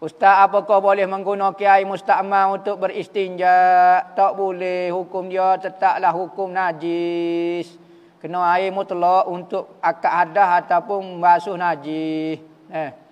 Ustaz apakah boleh menggunakan air mustakmal untuk beristinja? Tak boleh hukum dia tetaplah hukum najis. Kena air mutlak untuk akad hadah ataupun basuh najis. Eh.